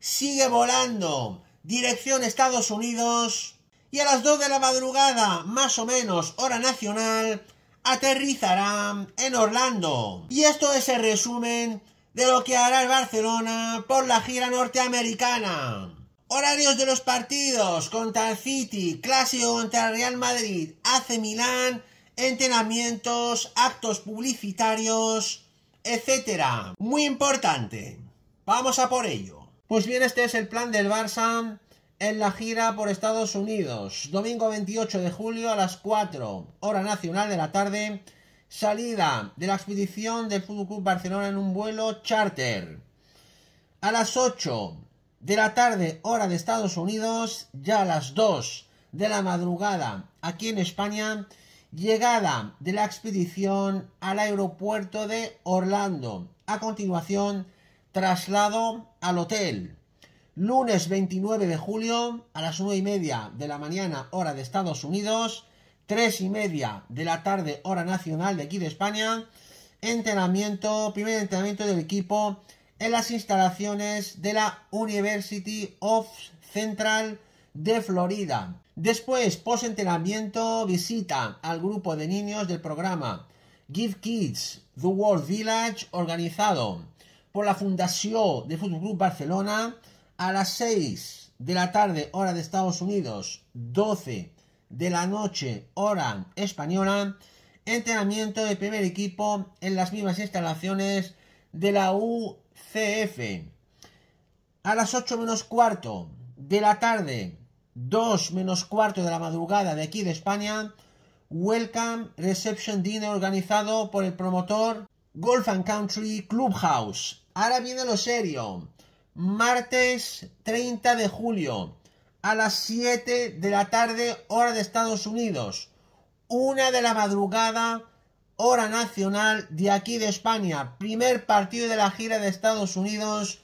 sigue volando. Dirección Estados Unidos. Y a las 2 de la madrugada, más o menos, hora nacional, aterrizará en Orlando. Y esto es el resumen de lo que hará el Barcelona por la gira norteamericana. Horarios de los partidos contra el City, Clásico contra el Real Madrid, AC Milán, entrenamientos, actos publicitarios, etc. Muy importante. Vamos a por ello. Pues bien, este es el plan del Barça en la gira por Estados Unidos. Domingo 28 de julio a las 4, hora nacional de la tarde, salida de la expedición del FC Barcelona en un vuelo charter. A las 8 de la tarde, hora de Estados Unidos, ya a las 2 de la madrugada aquí en España, llegada de la expedición al aeropuerto de Orlando. A continuación, Traslado al hotel. Lunes 29 de julio a las 9 y media de la mañana, hora de Estados Unidos, 3 y media de la tarde, hora nacional de aquí de España. Entrenamiento, primer entrenamiento del equipo en las instalaciones de la University of Central de Florida. Después, post entrenamiento, visita al grupo de niños del programa Give Kids The World Village organizado por la Fundación de Fútbol Club Barcelona a las 6 de la tarde, hora de Estados Unidos, 12 de la noche, hora española, entrenamiento de primer equipo en las mismas instalaciones de la UCF. A las 8 menos cuarto de la tarde, 2 menos cuarto de la madrugada de aquí de España, Welcome Reception Dinner organizado por el promotor Golf and Country Clubhouse Ahora viene lo serio. Martes 30 de julio a las 7 de la tarde hora de Estados Unidos. Una de la madrugada hora nacional de aquí de España. Primer partido de la gira de Estados Unidos.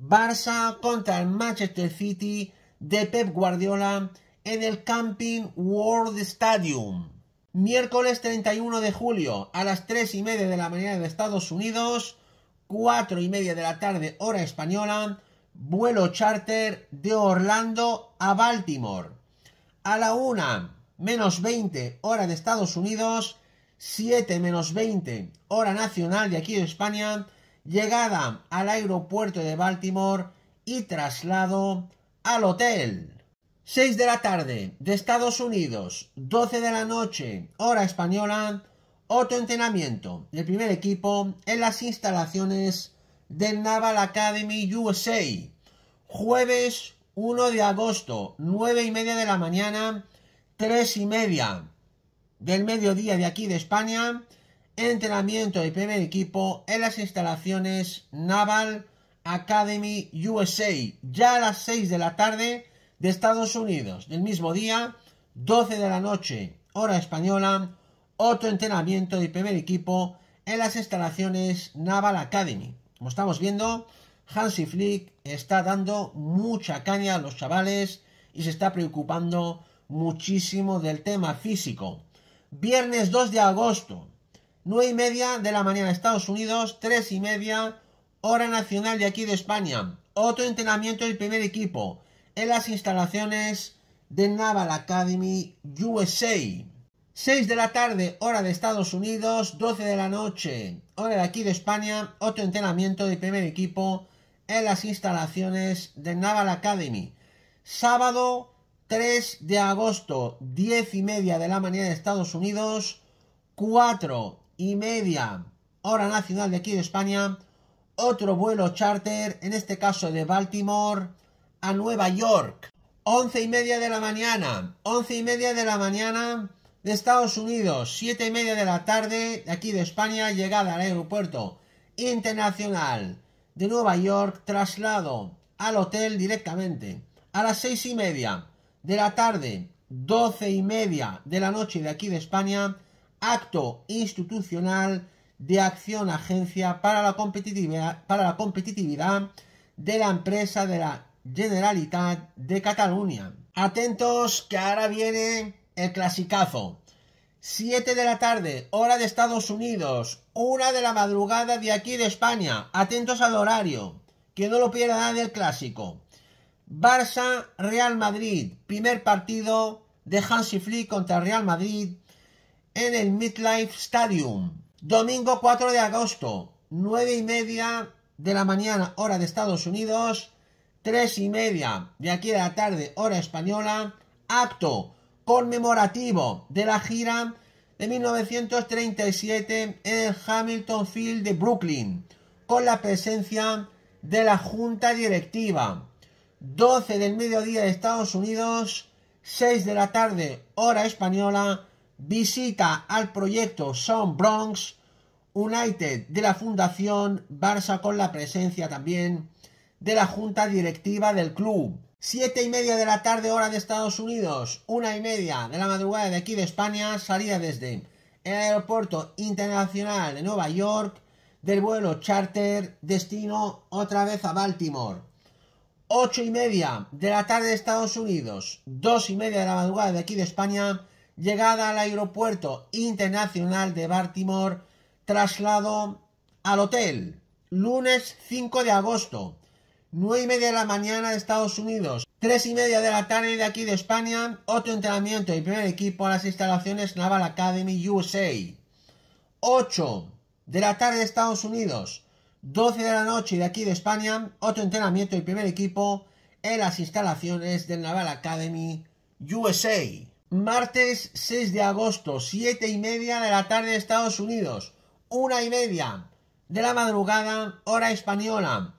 Barça contra el Manchester City de Pep Guardiola en el Camping World Stadium. Miércoles 31 de julio a las 3 y media de la mañana de Estados Unidos. 4 y media de la tarde, hora española, vuelo charter de Orlando a Baltimore. A la 1 menos 20, hora de Estados Unidos, 7 menos 20, hora nacional de aquí de España, llegada al aeropuerto de Baltimore y traslado al hotel. 6 de la tarde de Estados Unidos, 12 de la noche, hora española, otro entrenamiento del primer equipo en las instalaciones del Naval Academy USA. Jueves 1 de agosto, 9 y media de la mañana, 3 y media del mediodía de aquí de España. Entrenamiento del primer equipo en las instalaciones Naval Academy USA. Ya a las 6 de la tarde de Estados Unidos, del mismo día, 12 de la noche, hora española, otro entrenamiento del primer equipo en las instalaciones Naval Academy. Como estamos viendo, Hansi Flick está dando mucha caña a los chavales y se está preocupando muchísimo del tema físico. Viernes 2 de agosto, 9 y media de la mañana, Estados Unidos, 3 y media, hora nacional de aquí de España. Otro entrenamiento del primer equipo en las instalaciones de Naval Academy USA. 6 de la tarde, hora de Estados Unidos, 12 de la noche, hora de aquí de España, otro entrenamiento de primer equipo en las instalaciones de Naval Academy. Sábado 3 de agosto, 10 y media de la mañana de Estados Unidos, 4 y media, hora nacional de aquí de España, otro vuelo charter, en este caso de Baltimore a Nueva York. 11 y media de la mañana, 11 y media de la mañana de Estados Unidos, 7 y media de la tarde, de aquí de España, llegada al aeropuerto internacional de Nueva York, traslado al hotel directamente. A las 6 y media de la tarde, 12 y media de la noche de aquí de España, acto institucional de acción agencia para la competitividad, para la competitividad de la empresa de la Generalitat de Cataluña. Atentos que ahora viene el clasicazo. 7 de la tarde, hora de Estados Unidos, una de la madrugada de aquí de España. Atentos al horario, que no lo pierda nadie el clásico. Barça, Real Madrid, primer partido de Hansi Flick contra Real Madrid en el Midlife Stadium. Domingo 4 de agosto, 9 y media de la mañana, hora de Estados Unidos, 3 y media de aquí de la tarde, hora española. Acto conmemorativo de la gira de 1937 en Hamilton Field de Brooklyn, con la presencia de la Junta Directiva. 12 del mediodía de Estados Unidos, 6 de la tarde, hora española, visita al proyecto Sound Bronx United de la Fundación Barça con la presencia también de la Junta Directiva del club. Siete y media de la tarde, hora de Estados Unidos. Una y media de la madrugada de aquí de España. Salida desde el Aeropuerto Internacional de Nueva York. Del vuelo charter, destino otra vez a Baltimore. Ocho y media de la tarde de Estados Unidos. Dos y media de la madrugada de aquí de España. Llegada al Aeropuerto Internacional de Baltimore. Traslado al hotel. Lunes 5 de agosto 9 y media de la mañana de Estados Unidos, 3 y media de la tarde de aquí de España, otro entrenamiento del primer equipo a las instalaciones Naval Academy USA. 8 de la tarde de Estados Unidos, 12 de la noche de aquí de España, otro entrenamiento del primer equipo en las instalaciones del Naval Academy USA. Martes 6 de agosto, 7 y media de la tarde de Estados Unidos, 1 y media de la madrugada, hora española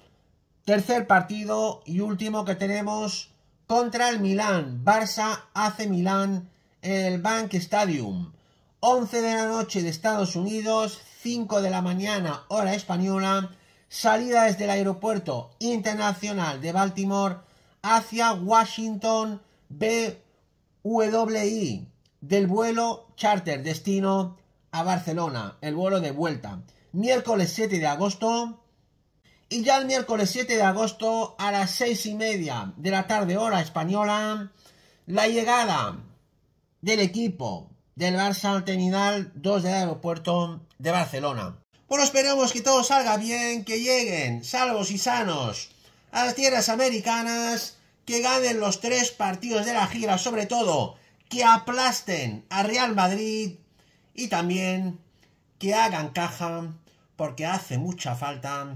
Tercer partido y último que tenemos contra el Milán. Barça hace Milán en el Bank Stadium. 11 de la noche de Estados Unidos, 5 de la mañana hora española. Salida desde el aeropuerto internacional de Baltimore hacia Washington BWI del vuelo charter destino a Barcelona, el vuelo de vuelta. Miércoles 7 de agosto, y ya el miércoles 7 de agosto a las 6 y media de la tarde hora española, la llegada del equipo del Barça al terminal 2 del aeropuerto de Barcelona. Bueno, esperemos que todo salga bien, que lleguen salvos y sanos a las tierras americanas, que ganen los tres partidos de la gira, sobre todo que aplasten a Real Madrid y también que hagan caja porque hace mucha falta